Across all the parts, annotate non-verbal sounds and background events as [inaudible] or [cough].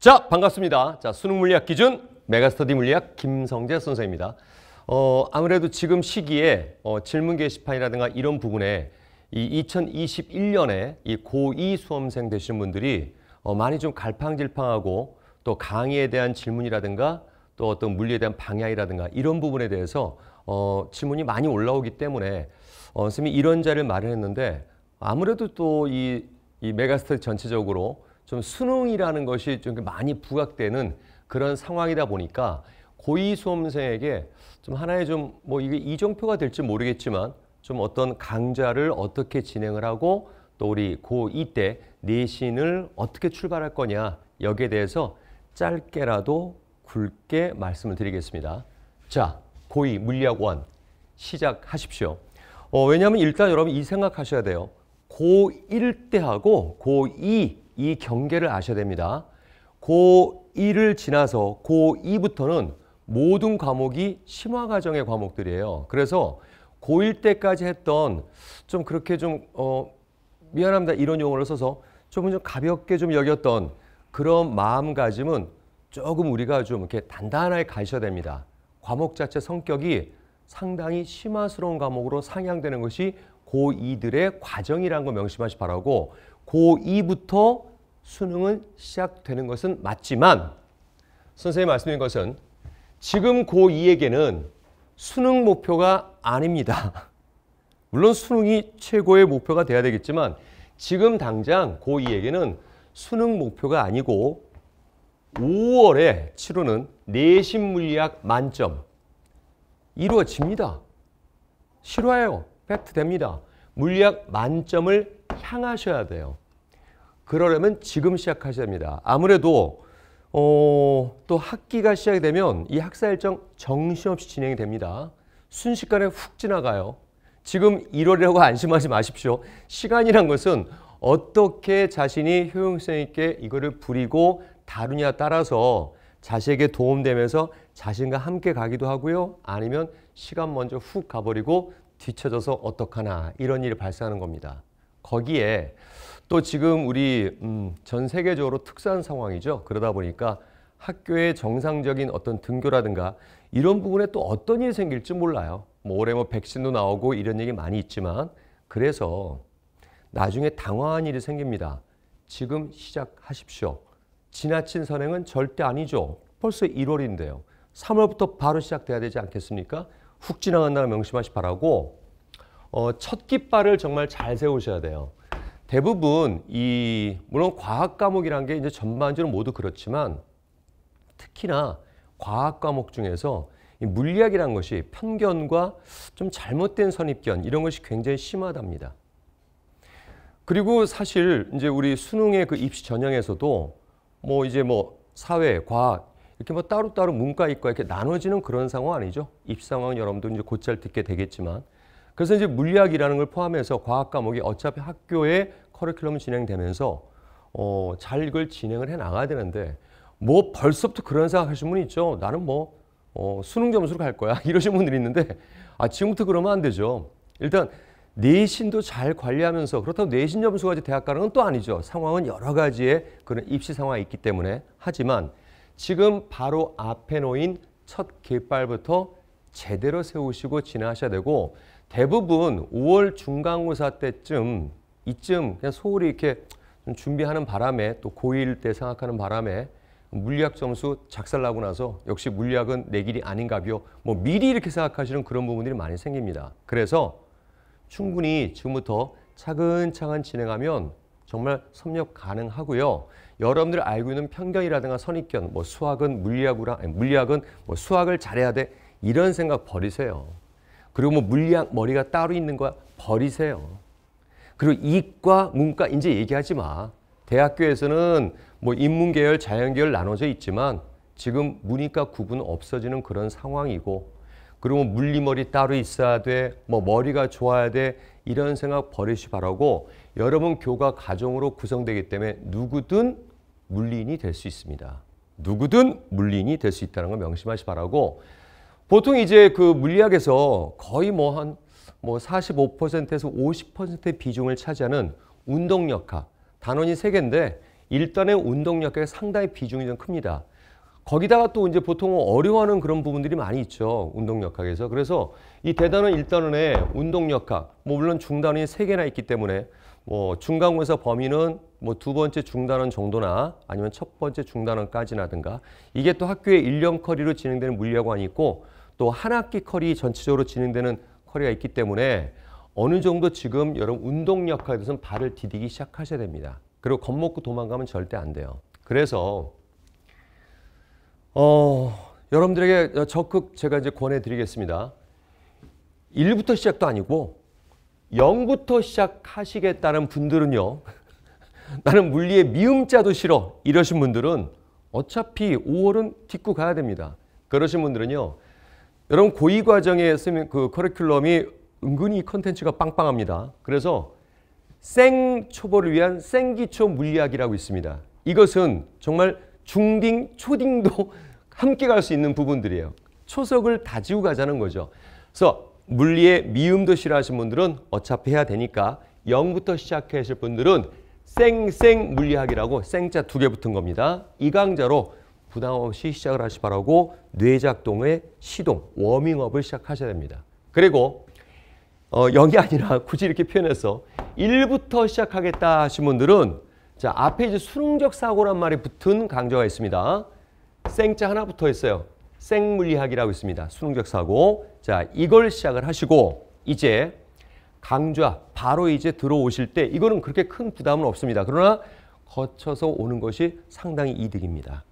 자, 반갑습니다. 자, 수능 물리학 기준 메가스터디 물리학 김성재 선생입니다. 어, 아무래도 지금 시기에 어, 질문 게시판이라든가 이런 부분에 이 2021년에 이 고2 수험생 되신 분들이 어, 많이 좀 갈팡질팡하고 또 강의에 대한 질문이라든가 또 어떤 물리에 대한 방향이라든가 이런 부분에 대해서 어, 질문이 많이 올라오기 때문에 어, 선생님이 이런 자리를 마련했는데 아무래도 또이이 메가스터디 전체적으로 좀 수능이라는 것이 좀 많이 부각되는 그런 상황이다 보니까 고위 수험생에게 좀 하나의 좀 뭐 이게 이정표가 될지 모르겠지만 좀 어떤 강좌를 어떻게 진행을 하고 또 우리 고2 때 내신을 어떻게 출발할 거냐 여기에 대해서 짧게라도 굵게 말씀을 드리겠습니다. 자, 고2 물리학 원 시작하십시오. 어, 왜냐하면 일단 여러분 이 생각하셔야 돼요. 고1 때하고 고2 이 경계를 아셔야 됩니다. 고1을 지나서 고2부터는 모든 과목이 심화 과정의 과목들이에요. 그래서 고1 때까지 했던 좀 그렇게 좀 어, 미안합니다 이런 용어를 써서 조금 좀 가볍게 좀 여겼던 그런 마음가짐은 조금 우리가 좀 이렇게 단단하게 가셔야 됩니다. 과목 자체 성격이 상당히 심화스러운 과목으로 상향되는 것이 고2들의 과정이라는 걸 명심하시 바라고 고2부터 수능은 시작되는 것은 맞지만 선생님이 말씀드린 것은 지금 고2에게는 수능 목표가 아닙니다. [laughs] 물론 수능이 최고의 목표가 돼야 되겠지만 지금 당장 고2에게는 수능 목표가 아니고 5월에 치루는 내신 물리학 만점 이루어집니다. 실화예요. 팩트 됩니다. 물리학 만점을 향하셔야 돼요. 그러려면 지금 시작하셔야 됩니다. 아무래도 어, 또 학기가 시작이 되면 이 학사 일정 정신없이 진행이 됩니다. 순식간에 훅 지나가요. 지금 1월이라고 [laughs] 안심하지 마십시오. 시간이란 것은 어떻게 자신이 효용성 있게 이거를 부리고 다루냐 따라서 자신에게 도움되면서 자신과 함께 가기도 하고요. 아니면 시간 먼저 훅 가버리고 뒤쳐져서 어떡하나 이런 일이 발생하는 겁니다. 거기에 또 지금 우리 음, 전 세계적으로 특수한 상황이죠. 그러다 보니까 학교의 정상적인 어떤 등교라든가 이런 부분에 또 어떤 일이 생길지 몰라요. 뭐 올해 뭐 백신도 나오고 이런 얘기 많이 있지만 그래서 나중에 당황한 일이 생깁니다. 지금 시작하십시오. 지나친 선행은 절대 아니죠. 벌써 1월인데요. 3월부터 바로 시작돼야 되지 않겠습니까? 훅 지나간다는 명심하시 바라고 어, 첫 깃발을 정말 잘 세우셔야 돼요. 대부분 이 물론 과학 과목이란 게 이제 전반적으로 모두 그렇지만 특히나 과학 과목 중에서 물리학이란 것이 편견과 좀 잘못된 선입견 이런 것이 굉장히 심하답니다. 그리고 사실 이제 우리 수능의 그 입시 전형에서도 뭐 이제 뭐 사회, 과학 이렇게 뭐 따로따로 문과 이과 이렇게 나눠지는 그런 상황 아니죠? 입시 상황 여러분도 이제 곧잘 듣게 되겠지만 그래서 이제 물리학이라는 걸 포함해서 과학 과목이 어차피 학교에 커리큘럼이 진행되면서 어, 잘 이걸 진행을 해 나가야 되는데 뭐 벌써부터 그런 생각하시는 분이 있죠. 나는 뭐 어, 수능 점수로 갈 거야 [laughs] 이러신 분들이 있는데 아 지금부터 그러면 안 되죠. 일단 내신도 잘 관리하면서 그렇다고 내신 점수까지 대학 가는 건 또 아니죠. 상황은 여러 가지의 그런 입시 상황이 있기 때문에 하지만 지금 바로 앞에 놓인 첫 깃발부터 제대로 세우시고 진행하셔야 되고 대부분 5월 중간고사 때쯤 이쯤 그냥 소홀히 이렇게 준비하는 바람에 또 고1 때 생각하는 바람에 물리학 점수 작살나고 나서 역시 물리학은 내 길이 아닌가비요. 뭐 미리 이렇게 생각하시는 그런 부분들이 많이 생깁니다. 그래서 충분히 지금부터 차근차근 진행하면 정말 섭렵 가능하고요. 여러분들 알고 있는 편견이라든가 선입견, 뭐 수학은 물리학으로, 물리학은 뭐 수학을 잘해야 돼 이런 생각 버리세요. 그리고 뭐 물리학 머리가 따로 있는 거야 버리세요. 그리고 이과 문과 이제 얘기하지 마. 대학교에서는 뭐 인문계열 자연계열 나눠져 있지만 지금 문이과 구분 없어지는 그런 상황이고 그리고 뭐 물리머리 따로 있어야 돼, 뭐 머리가 좋아야 돼 이런 생각 버리시 바라고 여러분 교과 가정으로 구성되기 때문에 누구든 물리인이 될 수 있습니다. 누구든 물리인이 될 수 있다는 걸 명심하시 바라고 보통 이제 그 물리학에서 거의 뭐 한 뭐 45%에서 50%의 비중을 차지하는 운동역학 단원이 세 개인데 일단의 운동역학이 상당히 비중이 좀 큽니다. 거기다가 또 이제 보통 어려워하는 그런 부분들이 많이 있죠. 운동역학에서. 그래서 이 대단원 일단원의 운동역학, 뭐 물론 중단원이 세개나 있기 때문에 뭐 중간고사 범위는 뭐 두 번째 중단원 정도나 아니면 첫 번째 중단원까지나든가 이게 또 학교의 일련 커리로 진행되는 물리학원이 있고 또한 학기 커리 전체적으로 진행되는 커리가 있기 때문에 어느 정도 지금 여러분 운동역할에서는 발을 디디기 시작하셔야 됩니다. 그리고 겁먹고 도망가면 절대 안 돼요. 그래서 어, 여러분들에게 적극 제가 이제 권해드리겠습니다. 1부터 시작도 아니고 0부터 시작하시겠다는 분들은요. [laughs] 나는 물리의 미음자도 싫어 이러신 분들은 어차피 5월은 딛고 가야 됩니다. 그러신 분들은요. 여러분 고위 과정에 쓰는 그 커리큘럼이 은근히 컨텐츠가 빵빵합니다. 그래서 생초보를 위한 생기초 물리학이라고 있습니다. 이것은 정말 중딩, 초딩도 [laughs] 함께 갈 수 있는 부분들이에요. 초석을 다지고 가자는 거죠. 그래서 물리의 미음도 싫어하시 분들은 어차피 해야 되니까 0부터 시작하실 분들은 생생 물리학이라고 생자 두 개 붙은 겁니다. 이 강좌로 부담 없이 시작을 하시 바라고 뇌작동의 시동, 워밍업을 시작하셔야 됩니다. 그리고 어, 0이 아니라 [laughs] 굳이 이렇게 표현해서 1부터 시작하겠다 하신 분들은 자 앞에 이제 수능적 사고란 말이 붙은 강좌가 있습니다. 생자 하나 붙어 있어요. 생물리학이라고 있습니다. 수능적 사고. 자 이걸 시작을 하시고 이제 강좌 바로 이제 들어오실 때 이거는 그렇게 큰 부담은 없습니다. 그러나 거쳐서 오는 것이 상당히 이득입니다.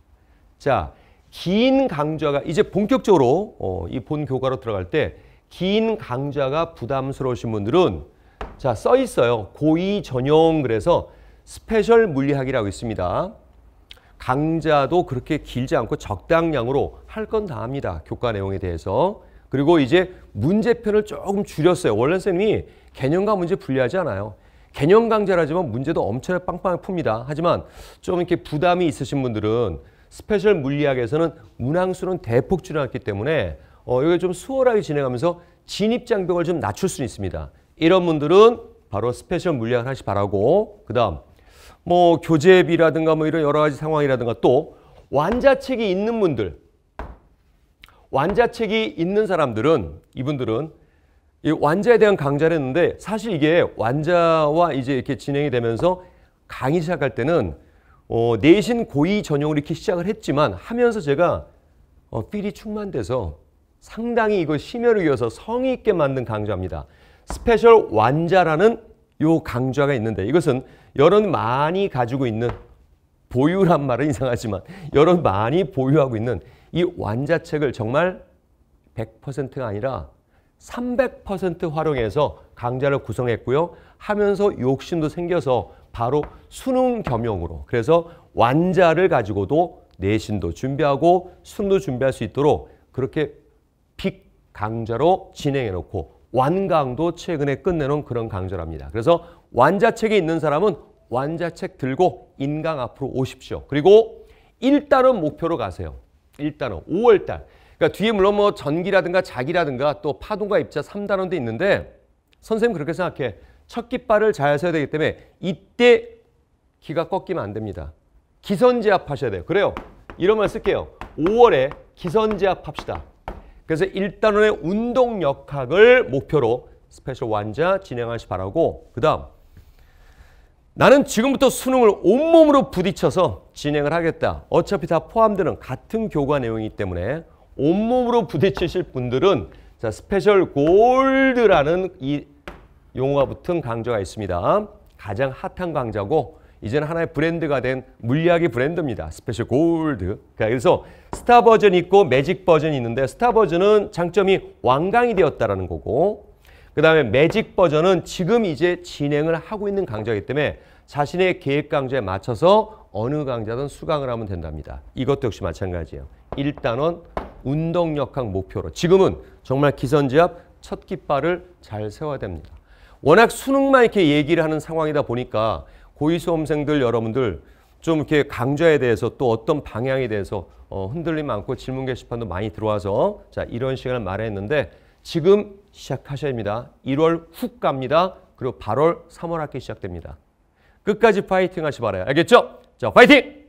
자, 긴 강좌가 이제 본격적으로 어, 이 본 교과로 들어갈 때 긴 강좌가 부담스러우신 분들은 자, 써 있어요. 고2 전용 그래서 스페셜 물리학이라고 있습니다. 강좌도 그렇게 길지 않고 적당량으로 할 건 다 합니다. 교과 내용에 대해서. 그리고 이제 문제편을 조금 줄였어요. 원래 선생님이 개념과 문제 분리하지 않아요. 개념 강좌라지만 문제도 엄청 나게 빵빵히 풉니다. 하지만 좀 이렇게 부담이 있으신 분들은 스페셜 물리학에서는 문항수는 대폭 줄여놨기 때문에 어, 이게 좀 수월하게 진행하면서 진입 장벽을 좀 낮출 수 있습니다. 이런 분들은 바로 스페셜 물리학을 하시 바라고 그다음 뭐 교재비라든가 뭐 이런 여러 가지 상황이라든가 또 완자책이 있는 분들 완자책이 있는 사람들은 이분들은 이 완자에 대한 강좌를 했는데 사실 이게 완자와 이제 이렇게 진행이 되면서 강의 시작할 때는 어, 내신 고의 전형을 이렇게 시작을 했지만 하면서 제가 어, 필이 충만돼서 상당히 이걸 심혈을 이어서 성의 있게 만든 강좌입니다. 스페셜 완자라는 요 강좌가 있는데 이것은 여론 많이 가지고 있는 보유란 말은 이상하지만 여론 많이 보유하고 있는 이 완자책을 정말 100%가 아니라 300% 활용해서 강좌를 구성했고요. 하면서 욕심도 생겨서 바로 수능 겸용으로 그래서 완자를 가지고도 내신도 준비하고 수능도 준비할 수 있도록 그렇게 빅 강좌로 진행해놓고 완강도 최근에 끝내놓은 그런 강좌랍니다. 그래서 완자책이 있는 사람은 완자책 들고 인강 앞으로 오십시오. 그리고 일단은 목표로 가세요. 일단은 5월달 그러니까 뒤에 물론 뭐 전기라든가 자기라든가 또 파동과 입자 3단원도 있는데 선생님 그렇게 생각해. 첫 깃발을 잘 써야 되기 때문에 이때 기가 꺾이면 안 됩니다. 기선제압 하셔야 돼요. 그래요. 이런 말 쓸게요. 5월에 기선제압 합시다. 그래서 1단원의 운동 역학을 목표로 스페셜 완자 진행하시 바라고 그 다음 나는 지금부터 수능을 온몸으로 부딪혀서 진행을 하겠다. 어차피 다 포함되는 같은 교과 내용이기 때문에 온몸으로 부딪히실 분들은 자, 스페셜 골드라는 이 용어가 붙은 강좌가 있습니다. 가장 핫한 강좌고 이제는 하나의 브랜드가 된 물리학의 브랜드입니다. 스페셜 골드. 그러니까 그래서 스타 버전 있고 매직 버전이 있는데 스타 버전은 장점이 완강이 되었다라는 거고 그 다음에 매직 버전은 지금 이제 진행을 하고 있는 강좌이기 때문에 자신의 계획 강좌에 맞춰서 어느 강좌든 수강을 하면 된답니다. 이것도 역시 마찬가지예요. 1단원, 운동 역학 목표로 지금은 정말 기선제압 첫 깃발을 잘 세워야 됩니다. 워낙 수능만 이렇게 얘기를 하는 상황이다 보니까 고위수험생들 여러분들 좀 이렇게 강좌에 대해서 또 어떤 방향에 대해서 어, 흔들림 많고 질문 게시판도 많이 들어와서 자 이런 시간을 마련했는데 지금 시작하셔야 됩니다. 1월 훅 갑니다. 그리고 8월, 3월 학기 시작됩니다. 끝까지 파이팅 하시 바라요. 알겠죠? 자, 파이팅!